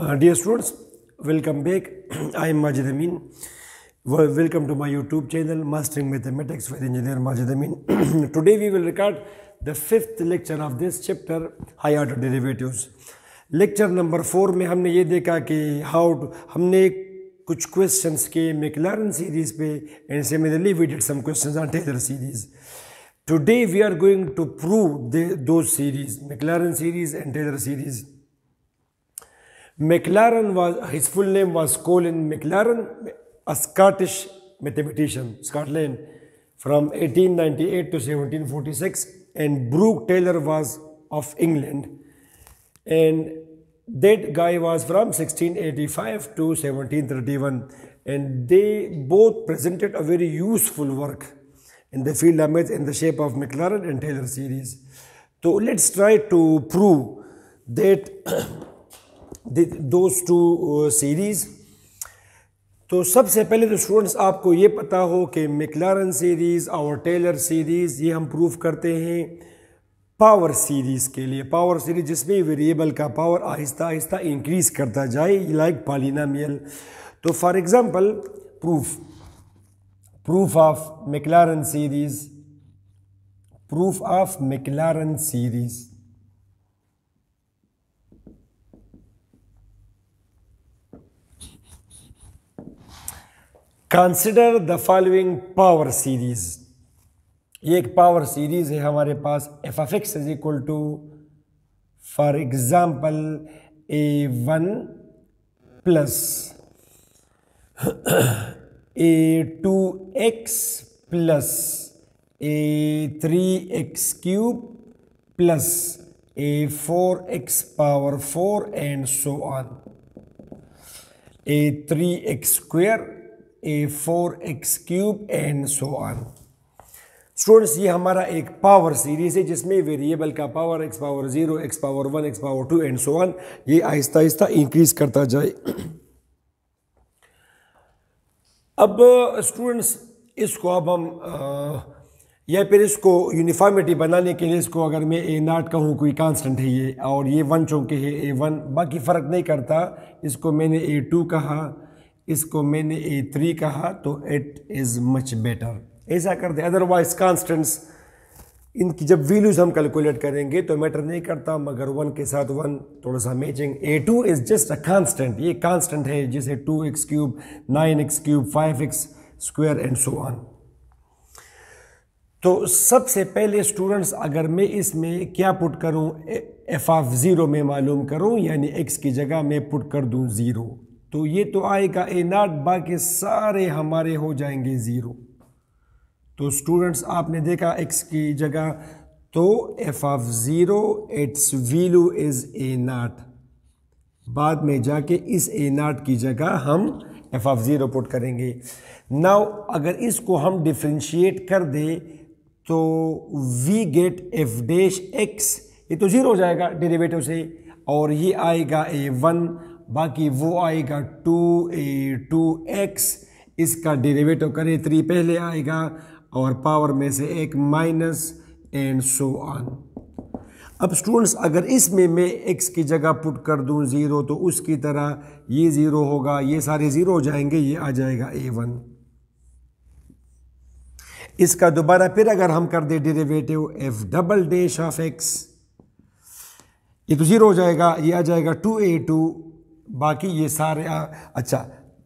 Uh, dear students, welcome back. I am Majid Amin. Well, welcome to my YouTube channel, Mastering Mathematics with Engineer Majid Amin. Today we will record the fifth lecture of this chapter, High Order Derivatives. Lecture number four, we have seen how we how हमने कुछ questions के Maclaurin series पे and similarly we did some questions on Taylor series Today we are going to prove those series, McLaren series and Taylor series. McLaren was, his full name was Colin McLaren, a Scottish mathematician, Scotland, from 1898 to 1746. And Brooke Taylor was of England. And that guy was from 1685 to 1731. And they both presented a very useful work in the field of math in the shape of McLaren and Taylor series. So let's try to prove that those two series तो सबसे पहले तो students आपको ये पता हो कि Maclaurin series और टेलर सीरीज़ ये हम प्रूव करते हैं पावर सीरीज़ के लिए पावर सीरीज़ जिसमें वेरिएबल का पावर आहिस्ता आहिस्ता इंक्रीज़ करता जाए लाइक पालिनामियल तो for example proof proof of Maclaurin series proof of Maclaurin series consider the following power series ये एक पावर सीरीज है हमारे पास F F X is equal to for example A one plus A two X plus A three X cube plus A four X power four and so on A three X square A four X cube and so on students ये हमारा एक power series है जिसमें variable का power X power zero X power one X power two and so on ये आहिस्ता आहिस्ता increase करता जाए अब स्टूडेंट्स इसको अब हम आ, या फिर इसको यूनिफॉर्मिटी बनाने के लिए इसको अगर मैं ए नाट कहूँ कोई कांस्टेंट है ये और ये वन चौंके है ए वन बाकी फ़र्क नहीं करता इसको मैंने ए टू कहा इसको मैंने ए थ्री कहा तो एट इज़ मच बेटर ऐसा कर दे अदरवाइज कॉन्स्टेंट्स इनकी जब वैल्यूज हम कैलकुलेट करेंगे तो मैटर नहीं करता मगर वन के साथ वन थोड़ा सा matching A two is just a constant ये कॉन्स्टेंट है जैसे two X cube nine X cube five X square and so on तो सबसे पहले स्टूडेंट्स अगर मैं इसमें क्या पुट करूं एफ ऑफ ज़ीरो में मालूम करूं यानी एक्स की जगह मैं पुट कर दूं ज़ीरो तो ये तो आएगा ए नाट बाकी सारे हमारे हो जाएंगे ज़ीरो तो स्टूडेंट्स आपने देखा एक्स की जगह तो F of zero it's value is A naught बाद में जाके इस ए नाट की जगह हम एफ ऑफ ज़ीरो पुट करेंगे नाउ अगर इसको हम डिफ्रेंशिएट कर दे तो we get F dash X ये तो ज़ीरो हो जाएगा डेरिवेटिव से और ये आएगा ए वन बाकी वो आएगा टू ए टू एक्स इसका डेरिवेटिव करें थ्री पहले आएगा और पावर में से एक माइनस एंड सो ऑन अब स्टूडेंट्स अगर इसमें मैं एक्स की जगह पुट कर दूं ज़ीरो तो उसकी तरह ये ज़ीरो होगा ये सारे ज़ीरो हो जाएंगे ये आ जाएगा ए वन इसका दोबारा फिर अगर हम कर दें derivative F double dash of X ये तो ज़ीरो हो जाएगा ये आ जाएगा टू ए टू बाकी ये सारे आ, अच्छा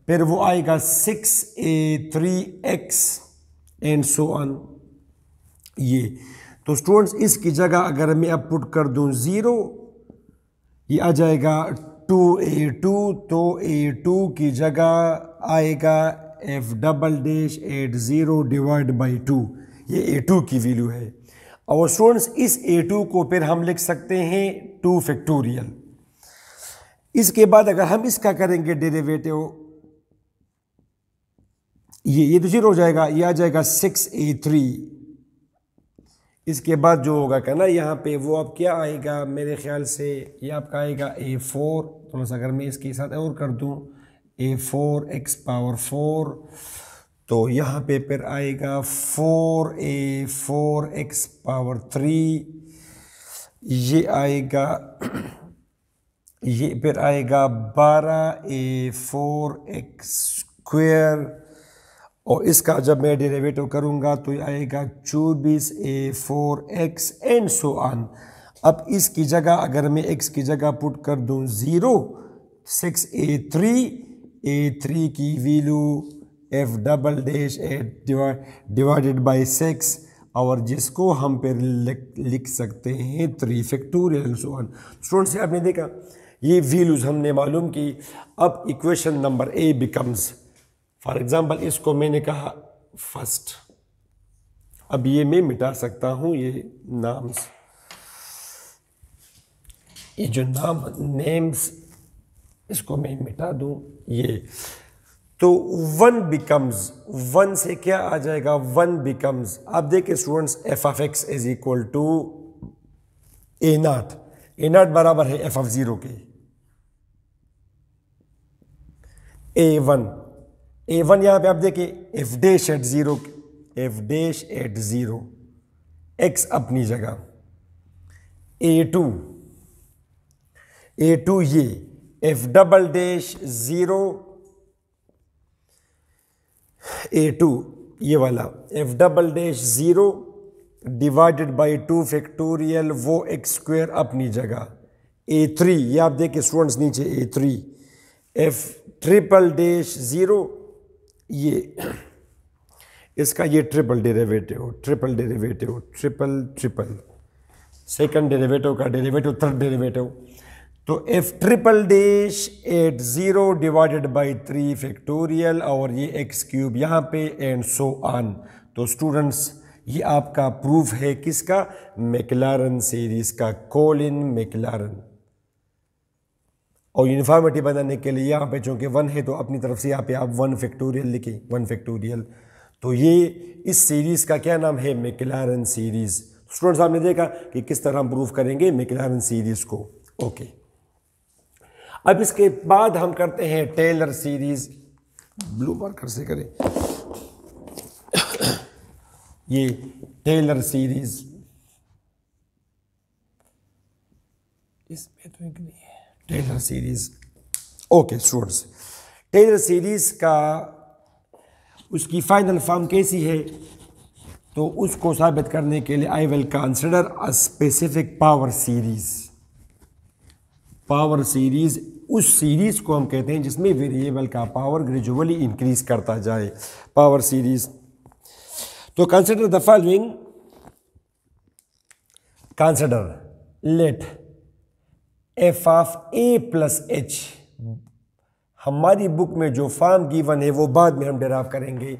फिर वो आएगा six A three X and so on ये तो स्टूडेंट्स इसकी जगह अगर मैं अब पुट कर दूं ज़ीरो ये आ जाएगा टू ए टू तो ए टू की जगह आएगा F double dash at zero divide by two ये ए टू की वैल्यू है और स्टूडेंट्स इस ए टू को फिर हम लिख सकते हैं टू फैक्टोरियल इसके बाद अगर हम इसका करेंगे डेरिवेटिव ये ये तो जीरो हो जाएगा ये आ जाएगा सिक्स ए थ्री इसके बाद जो होगा कहना यहाँ पे वो अब क्या आएगा मेरे ख्याल से ये आपका आएगा ए फोर थोड़ा सा अगर मैं इसके साथ और कर दूँ A four X power four तो यहाँ पे फिर आएगा फोर ए फोर एक्स पावर थ्री ये आएगा ये फिर आएगा बारह ए फोर एक्स स्क्वेयर और इसका जब मैं डेरिवेटिव करूंगा तो ये आएगा चौबीस A four X and so on अब इसकी जगह अगर मैं एक्स की जगह पुट कर दूं ज़ीरो सिक्स ए थ्री ए थ्री की value F double dash at divided by six और जिसको हम फिर लिख सकते हैं थ्री फैक्टोरियल सो आन स्टूडेंट्स आपने देखा ये वैल्यूज़ हमने मालूम की अब equation number A becomes for example इसको मैंने कहा फर्स्ट अब ये मैं मिटा सकता हूँ ये नाम्स ये जो नाम नेम्स इसको मैं मिटा दूँ ये तो वन बिकम्स वन से क्या आ जाएगा वन बिकम्स आप देखिए students F of X is equal to A naught A naught बराबर है एफ ऑफ ज़ीरो के ए वन ए वन यहाँ पर आप देखिए F dash at zero F dash at zero X अपनी जगह ए टू ए टू ये F double dash zero A two ये वाला F double dash zero divided by two factorial वो एक्स स्क्वेयर अपनी जगह ए थ्री ये आप देखिए स्टूडेंट्स नीचे A three F triple dash zero ये इसका ये triple derivative triple derivative triple triple second derivative का डेरेवेटिव थर्ड डेरेवेटिव तो F triple dash at zero divided by three factorial और ये एक्स क्यूब यहाँ पे एंड सो ऑन तो स्टूडेंट्स ये आपका प्रूफ है किसका मेकलारन सीरीज़ का कोलिन मेकलारन और यूनिफॉर्मिटी बनाने के लिए यहाँ पे चूँकि वन है तो अपनी तरफ से यहाँ पे आप वन फैक्टोरियल लिखें वन फैक्टोरियल तो ये इस सीरीज़ का क्या नाम है मेकलारन सीरीज़ स्टूडेंट्स आपने देखा कि किस तरह हम प्रूव करेंगे मेकलारन सीरीज़ को ओके अब इसके बाद हम करते हैं टेलर सीरीज़ ब्लू मार्कर से करें ये टेलर सीरीज़ इसमें तो एक नहीं है Taylor series okay students Taylor series का उसकी फाइनल फॉर्म कैसी है तो उसको साबित करने के लिए I will consider a specific power series power series उस सीरीज़ को हम कहते हैं जिसमें वेरिएबल का पावर ग्रेजुअली इंक्रीज़ करता जाए पावर सीरीज़ तो consider the following consider let F of A plus H हमारी बुक में जो फॉर्म गिवन है वो बाद में हम डराव करेंगे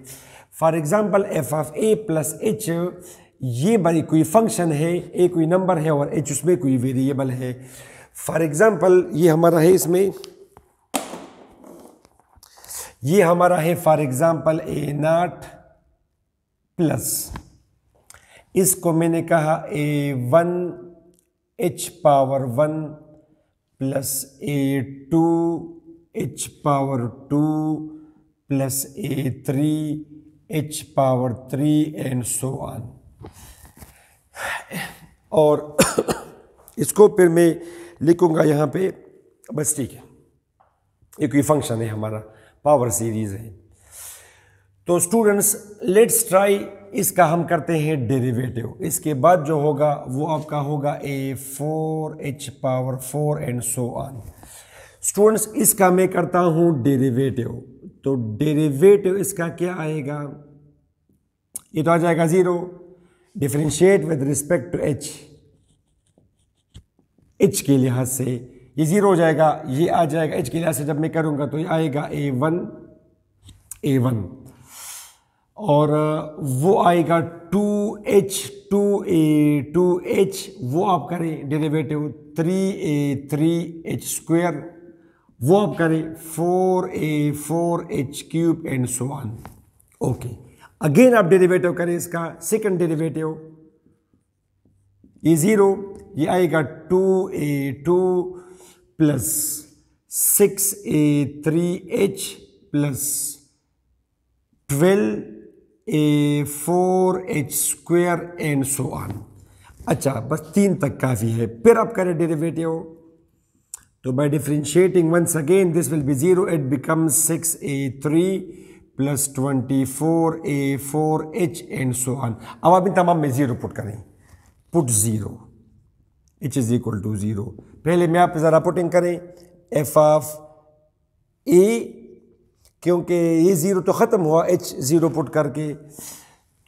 for example F of A plus H ये भाई कोई फंक्शन है ए कोई नंबर है और एच उसमें कोई वेरिएबल है फॉर एग्ज़ाम्पल ये हमारा है इसमें ये हमारा है for example A naught plus इसको मैंने कहा A one H power one plus A two H power two plus A three H power three and so on और इसको फिर मैं लिखूंगा यहाँ पे बस ठीक है ये कोई फंक्शन है हमारा पावर सीरीज है तो स्टूडेंट्स लेट्स ट्राई इसका हम करते हैं डेरिवेटिव इसके बाद जो होगा वो आपका होगा A four H power four and so on students इसका मैं करता हूं डेरिवेटिव तो डेरिवेटिव इसका क्या आएगा ये तो आ जाएगा zero differentiate with respect to H H के लिहाज से ये ज़ीरो हो जाएगा ये आ जाएगा एच के लिहाज से जब मैं करूंगा तो ये आएगा ए वन ए वन और वो आएगा टू एच टू ए टू एच वो आप करें डेरिवेटिव थ्री ए थ्री एच स्क्वेयर वो आप करें four A four H cube and so on okay again आप डेरिवेटिव करें इसका सेकंड डेरिवेटिव ये ज़ीरो ये आएगा two A two plus six A three H plus twelve A four H square and so on अच्छा बस तीन तक काफ़ी है फिर आप करें डेरिवेटिव तो by differentiating once again this will be zero it become six A three plus twenty four A four h and so on अब आप इन तमाम में ज़ीरो पुट करें put zero which is equal to zero पहले मैं आप ज़रा पुटिंग करें एफ ऑफ ए क्योंकि ये ज़ीरो तो ख़त्म हुआ एच ज़ीरो पुट करके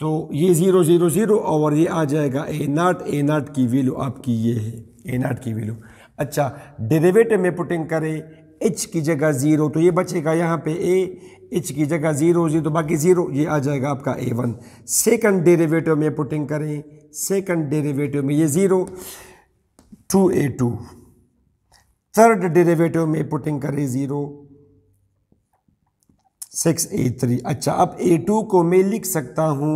तो ये ज़ीरो ज़ीरो ज़ीरो और ये आ जाएगा ए नाट ए नाट की वैल्यू आपकी ये है ए नाट की वैल्यू अच्छा डेरिवेटिव में पुटिंग करें एच की जगह ज़ीरो तो ये बचेगा यहाँ पे ए एच की जगह ज़ीरो ज़ीरो तो बाकी ज़ीरो ये आ जाएगा आपका ए वन सेकेंड डेरेवेटिव में पुटिंग करें सेकेंड डेरेवेटिव में ये ज़ीरो टू ए टू थर्ड डेरेवेटिव में पुटिंग करें ज़ीरो सिक्स ए थ्री अच्छा अब ए टू को मैं लिख सकता हूँ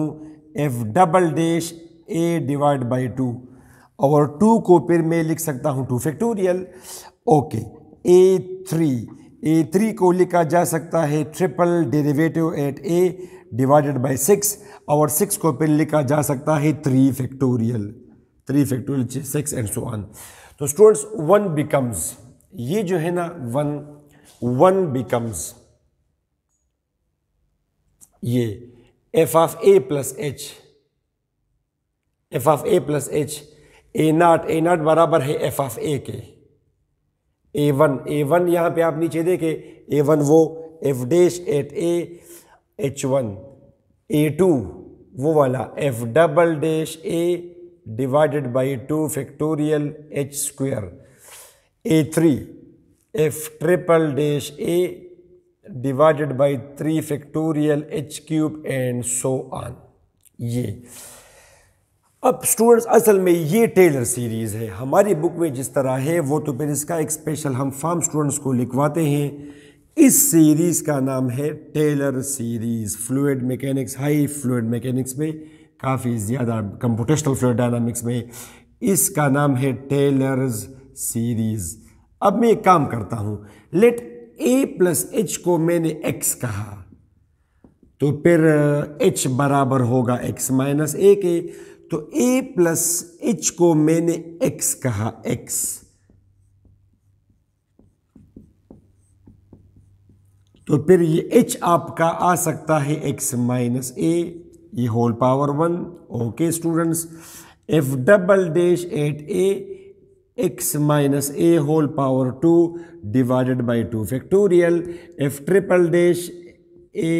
f double dash a divide by two और टू को फिर मैं लिख सकता हूँ two factorial okay a three A three को लिखा जा सकता है triple derivative at a divided by six और सिक्स को फिर लिखा जा सकता है three factorial three factorial six and so on तो स्टूडेंट्स वन बिकम्स ये जो है ना वन वन बिकम्स ये f of A plus h f of A plus h a naught A naught बराबर है एफ ऑफ ए के ए वन ए one यहाँ पर आप नीचे देखे ए वन वो f dash at a h one a two वो वाला F double dash a divided by two factorial h square a three F triple dash a divided by three factorial h cube and so on ये अब students असल में ये Taylor series है हमारी book में जिस तरह है वो तो फिर इसका एक स्पेशल हम फार्म स्टूडेंट्स को लिखवाते हैं इस सीरीज़ का नाम है टेलर सीरीज़ फ्लूड मैकेनिक्स हाई फ्लूड मैकेनिक्स में काफ़ी ज़्यादा कंप्यूटेशनल फ्लूड डायनामिक्स में इसका नाम है टेलर सीरीज़ अब मैं एक काम करता हूँ लेट ए प्लस एच को मैंने एक्स कहा तो फिर एच बराबर होगा एक्स माइनस ए के तो ए प्लस एच को मैंने एक्स कहा एक्स तो फिर ये एच आपका आ सकता है एक्स माइनस ए ये whole power one okay students f double dash at a x minus a whole power 2 divided by 2 factorial f triple dash a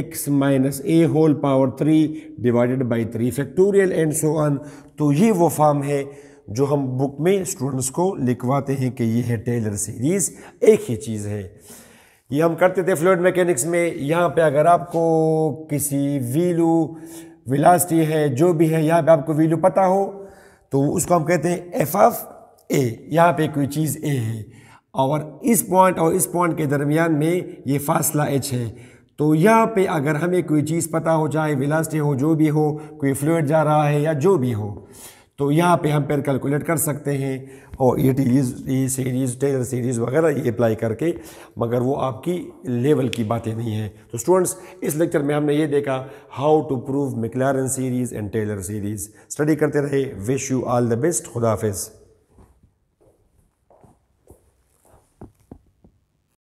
x minus a whole power 3 divided by 3 factorial and so on तो ये वो form है जो हम book में students को लिखवाते हैं कि ये है टेलर सीरीज़ एक ही चीज़ है ये हम करते थे फ्लूड मैकेनिक्स में यहाँ पे अगर आपको किसी वीलू विलास्टी है जो भी है यहाँ पे आपको वीलू पता हो तो उसको हम कहते हैं एफ ऑफ ए यहाँ पे कोई चीज़ ए है और इस पॉइंट और इस पॉइंट के दरमियान में ये फासला एच है तो यहाँ पे अगर हमें कोई चीज़ पता हो चाहे विलासिटी हो जो भी हो कोई फ्लूड जा रहा है या जो भी हो तो यहाँ पे हम फिर कैलकुलेट कर सकते हैं और ये टीज ये सीरीज़ टेलर सीरीज़ वगैरह ये अप्लाई करके मगर वो आपकी लेवल की बातें नहीं हैं तो स्टूडेंट्स इस लेक्चर में हमने ये देखा how to prove Maclaurin series and Taylor series study करते रहे wish you all the best खुदाफिज़